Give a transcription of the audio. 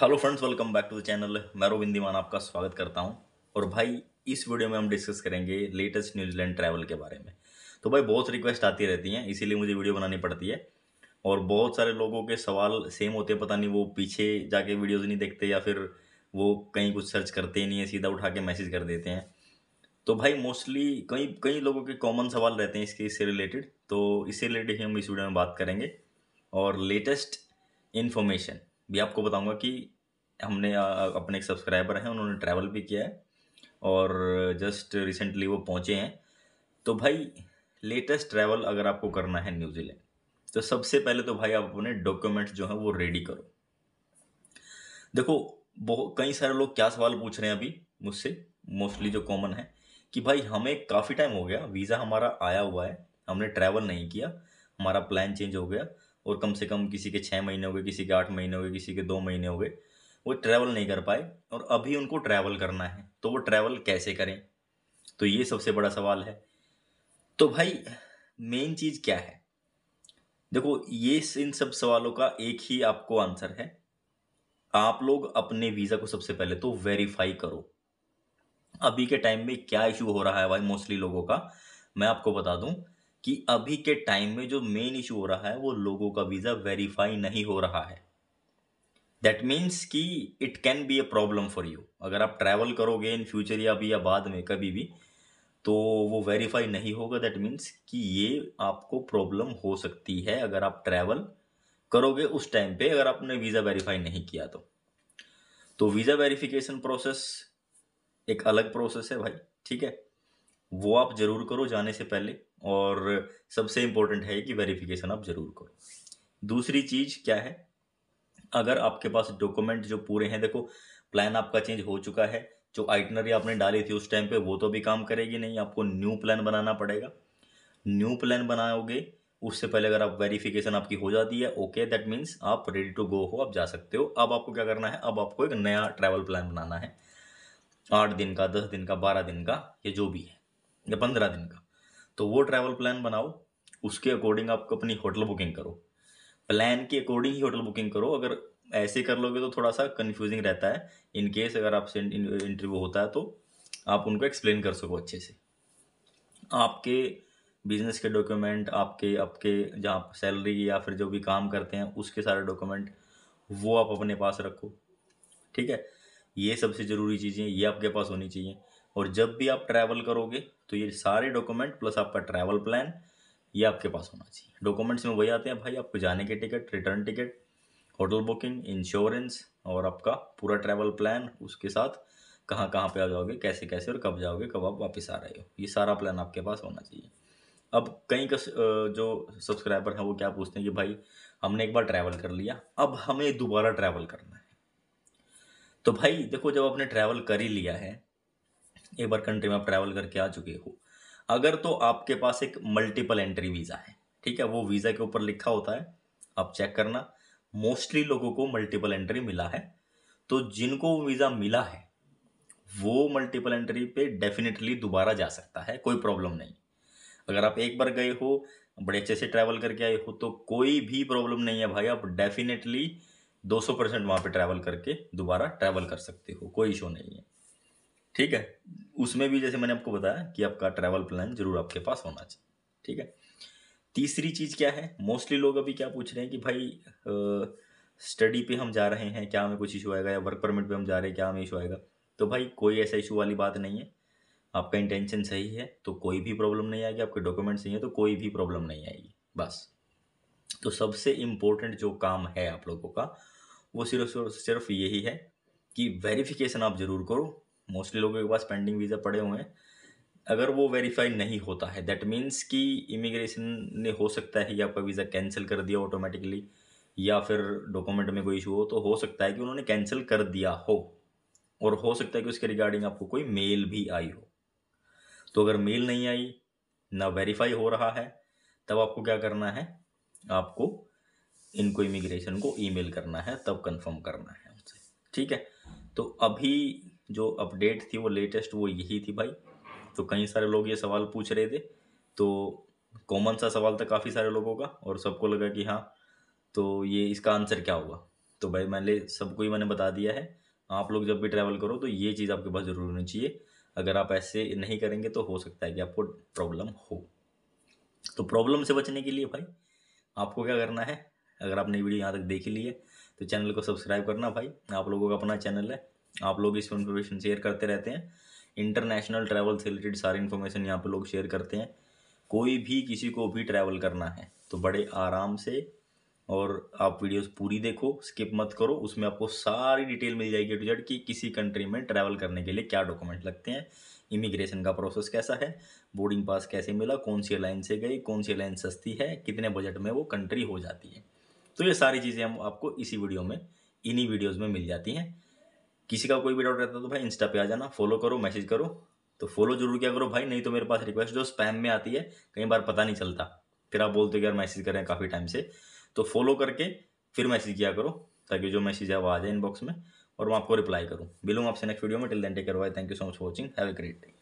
hello friends welcome back to the channel मैं रोविंद दीवान आपका स्वागत करता हूं और भाई इस वीडियो में हम डिस्कस करेंगे लेटेस्ट न्यूजीलैंड ट्रैवल के बारे में तो भाई बहुत रिक्वेस्ट आती रहती हैं इसीलिए मुझे वीडियो बनानी पड़ती है और बहुत सारे लोगों के सवाल सेम होते हैं पता नहीं वो पीछे जाके वीडियोज़ नहीं देखते या फिर वो कहीं कुछ सर्च करते ही नहीं है सीधा उठा के मैसेज कर देते हैं तो भाई मोस्टली कई कई लोगों के कॉमन सवाल रहते हैं इसके इससे रिलेटेड तो इससे रिलेटेड ही हम इस वीडियो में बात करेंगे और लेटेस्ट इन्फॉर्मेशन भी आपको बताऊंगा कि हमने अपने एक सब्सक्राइबर हैं उन्होंने ट्रैवल भी किया है और जस्ट रिसेंटली वो पहुँचे हैं तो भाई लेटेस्ट ट्रैवल अगर आपको करना है न्यूजीलैंड तो सबसे पहले तो भाई आप अपने डॉक्यूमेंट्स जो हैं वो रेडी करो देखो बहुत कई सारे लोग क्या सवाल पूछ रहे हैं अभी मुझसे मोस्टली जो कॉमन है कि भाई हमें काफ़ी टाइम हो गया वीज़ा हमारा आया हुआ है हमने ट्रैवल नहीं किया हमारा प्लान चेंज हो गया और कम से कम किसी के छः महीने हो गए किसी के आठ महीने हो गए किसी के दो महीने हो गए वो ट्रैवल नहीं कर पाए और अभी उनको ट्रैवल करना है तो वो ट्रैवल कैसे करें तो ये सबसे बड़ा सवाल है तो भाई मेन चीज़ क्या है देखो ये इन सब सवालों का एक ही आपको आंसर है आप लोग अपने वीज़ा को सबसे पहले तो वेरीफाई करो अभी के टाइम में क्या इशू हो रहा है भाई मोस्टली लोगों का मैं आपको बता दूं कि अभी के टाइम में जो मेन इशू हो रहा है वो लोगों का वीज़ा वेरीफाई नहीं हो रहा है दैट मीन्स कि it can be a problem for you अगर आप ट्रैवल करोगे इन फ्यूचर या अभी या बाद में कभी भी तो वो वेरीफाई नहीं होगा दैट मीन्स कि ये आपको प्रॉब्लम हो सकती है अगर आप ट्रैवल करोगे उस टाइम पे अगर आपने वीज़ा वेरीफाई नहीं किया तो तो वीज़ा वेरिफिकेशन प्रोसेस एक अलग प्रोसेस है भाई ठीक है वो आप ज़रूर करो जाने से पहले और सबसे इम्पोर्टेंट है कि वेरिफिकेशन आप ज़रूर करो दूसरी चीज़ क्या है अगर आपके पास डॉक्यूमेंट जो पूरे हैं देखो प्लान आपका चेंज हो चुका है जो आइटनरी आपने डाली थी उस टाइम पे वो तो भी काम करेगी नहीं आपको न्यू प्लान बनाना पड़ेगा न्यू प्लान बनाओगे उससे पहले अगर आप वेरिफिकेशन आपकी हो जाती है ओके दैट मीन्स आप रेडी टू गो हो आप जा सकते हो अब आपको क्या करना है अब आपको एक नया ट्रैवल प्लान बनाना है आठ दिन का दस दिन का बारह दिन का या जो भी है या पंद्रह दिन का तो वो ट्रैवल प्लान बनाओ उसके अकॉर्डिंग आप अपनी होटल बुकिंग करो प्लान के अकॉर्डिंग ही होटल बुकिंग करो अगर ऐसे कर लोगे तो थोड़ा सा कन्फ्यूजिंग रहता है इन केस अगर आपसे इंटरव्यू होता है तो आप उनको एक्सप्लेन कर सको अच्छे से आपके बिजनेस के डॉक्यूमेंट आपके आपके जहाँ सैलरी या फिर जो भी काम करते हैं उसके सारे डॉक्यूमेंट वो आप अपने पास रखो ठीक है ये सबसे ज़रूरी चीज़ें ये आपके पास होनी चाहिए और जब भी आप ट्रैवल करोगे तो ये सारे डॉक्यूमेंट प्लस आपका ट्रैवल प्लान ये आपके पास होना चाहिए डॉक्यूमेंट्स में वही आते हैं भाई आपको जाने के ticket return ticket hotel booking insurance और आपका पूरा ट्रैवल प्लान उसके साथ कहाँ कहाँ पे आ जाओगे कैसे कैसे और कब जाओगे कब आप वापस आ रहे हो ये सारा प्लान आपके पास होना चाहिए अब कई कस जो सब्सक्राइबर हैं वो क्या पूछते हैं कि भाई हमने एक बार ट्रैवल कर लिया अब हमें दोबारा ट्रैवल करना है तो भाई देखो जब आपने ट्रैवल कर ही लिया है एक बार कंट्री में आप ट्रैवल करके आ चुके हो अगर तो आपके पास एक मल्टीपल एंट्री वीज़ा है ठीक है वो वीज़ा के ऊपर लिखा होता है आप चेक करना मोस्टली लोगों को मल्टीपल एंट्री मिला है तो जिनको वीज़ा मिला है वो मल्टीपल एंट्री पे डेफिनेटली दोबारा जा सकता है कोई प्रॉब्लम नहीं अगर आप एक बार गए हो बड़े अच्छे से ट्रैवल करके आए हो तो कोई भी प्रॉब्लम नहीं है भाई आप डेफिनेटली 200 परसेंट वहाँ पर ट्रैवल करके दोबारा ट्रैवल कर सकते हो कोई इशू नहीं है ठीक है उसमें भी जैसे मैंने आपको बताया कि आपका ट्रैवल प्लान जरूर आपके पास होना चाहिए ठीक है तीसरी चीज़ क्या है मोस्टली लोग अभी क्या पूछ रहे हैं कि भाई स्टडी पे हम जा रहे हैं क्या हमें कुछ इशू आएगा या वर्क परमिट पे हम जा रहे हैं क्या हमें इशू आएगा तो भाई कोई ऐसा इशू वाली बात नहीं है आपका इंटेंशन सही है तो कोई भी प्रॉब्लम नहीं आएगी आपके डॉक्यूमेंट सही है तो कोई भी प्रॉब्लम नहीं आएगी बस तो सबसे इम्पोर्टेंट जो काम है आप लोगों का वो सिर्फ सिर्फ यही है कि वेरिफिकेशन आप ज़रूर करो मोस्टली लोगों के पास पेंडिंग वीज़ा पड़े हुए हैं अगर वो वेरीफाई नहीं होता है दैट मीन्स कि इमिग्रेशन ने हो सकता है कि आपका वीज़ा कैंसिल कर दिया ऑटोमेटिकली या फिर डॉक्यूमेंट में कोई इशू हो तो हो सकता है कि उन्होंने कैंसिल कर दिया हो और हो सकता है कि उसके रिगार्डिंग आपको कोई मेल भी आई हो तो अगर मेल नहीं आई ना वेरीफाई हो रहा है तब आपको क्या करना है आपको इनको इमिग्रेशन को ईमेल करना है तब कंफर्म करना है उनसे ठीक है तो अभी जो अपडेट थी वो लेटेस्ट वो यही थी भाई तो कई सारे लोग ये सवाल पूछ रहे थे तो कॉमन सा सवाल था काफ़ी सारे लोगों का और सबको लगा कि हाँ तो ये इसका आंसर क्या होगा तो भाई मैंने सबको ही मैंने बता दिया है आप लोग जब भी ट्रैवल करो तो ये चीज़ आपके पास ज़रूर होनी चाहिए अगर आप ऐसे नहीं करेंगे तो हो सकता है कि आपको प्रॉब्लम हो तो प्रॉब्लम से बचने के लिए भाई आपको क्या करना है अगर आपने वीडियो यहाँ तक देख ली है तो चैनल को सब्सक्राइब करना भाई आप लोगों का अपना चैनल है आप लोग इस इन्फॉर्मेशन शेयर करते रहते हैं इंटरनेशनल ट्रैवल से रिलेटेड सारी इन्फॉर्मेशन यहाँ पर लोग शेयर करते हैं कोई भी किसी को भी ट्रैवल करना है तो बड़े आराम से और आप वीडियोस पूरी देखो स्किप मत करो उसमें आपको सारी डिटेल मिल जाएगी टू जेड कि किसी कंट्री में ट्रैवल करने के लिए क्या डॉक्यूमेंट लगते हैं इमिग्रेशन का प्रोसेस कैसा है बोर्डिंग पास कैसे मिला कौन सी लाइन से गई कौन सी लाइन सस्ती है कितने बजट में वो कंट्री हो जाती है तो ये सारी चीज़ें हम आपको इसी वीडियो में इन्हीं वीडियोज़ में मिल जाती हैं किसी का कोई भी डाउट रहता है तो भाई इंस्टा पे आ जाना फॉलो करो मैसेज करो तो फॉलो जरूर किया करो भाई नहीं तो मेरे पास रिक्वेस्ट जो स्पैम में आती है कई बार पता नहीं चलता फिर आप बोलते हो यार मैसेज करें काफ़ी टाइम से तो फॉलो करके फिर मैसेज किया करो ताकि जो मैसेज है वो आ जाए इनबॉक्स में और मैं आपको रिप्लाई करूँ मिलूँ आपसे नेक्स्ट वीडियो में till then take bye thank you so much watching have a great day